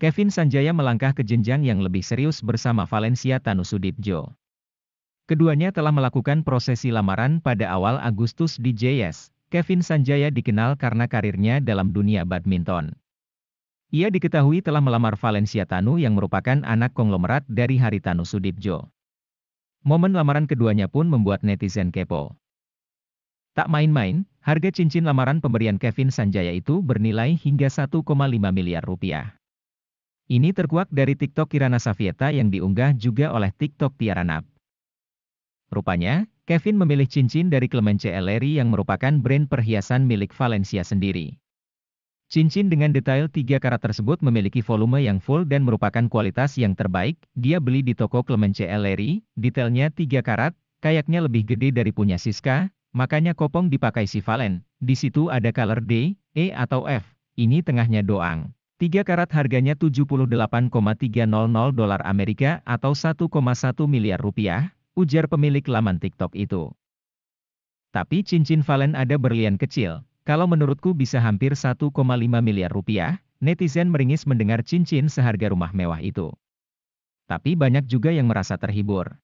Kevin Sanjaya melangkah ke jenjang yang lebih serius bersama Valencia Tanusudipjo. Keduanya telah melakukan prosesi lamaran pada awal Agustus di JS. Kevin Sanjaya dikenal karena karirnya dalam dunia badminton. Ia diketahui telah melamar Valencia Tanu yang merupakan anak konglomerat dari Hari Tanu Sudipjo. Momen lamaran keduanya pun membuat netizen kepo. Tak main-main, harga cincin lamaran pemberian Kevin Sanjaya itu bernilai hingga 1,5 miliar rupiah. Ini terkuak dari TikTok Kirana Savieta yang diunggah juga oleh TikTok Tiara Nap. Rupanya, Kevin memilih cincin dari Clemence Ellery yang merupakan brand perhiasan milik Valencia sendiri. Cincin dengan detail tiga karat tersebut memiliki volume yang full dan merupakan kualitas yang terbaik. Dia beli di toko Clemence Ellery, detailnya tiga karat, kayaknya lebih gede dari punya Siska, makanya kopong dipakai si Valen. Di situ ada color D, E atau F, ini tengahnya doang. 3 karat harganya 78,300 dolar Amerika atau 1,1 miliar rupiah, ujar pemilik laman TikTok itu. Tapi cincin valen ada berlian kecil, kalau menurutku bisa hampir 1,5 miliar rupiah, netizen meringis mendengar cincin seharga rumah mewah itu. Tapi banyak juga yang merasa terhibur.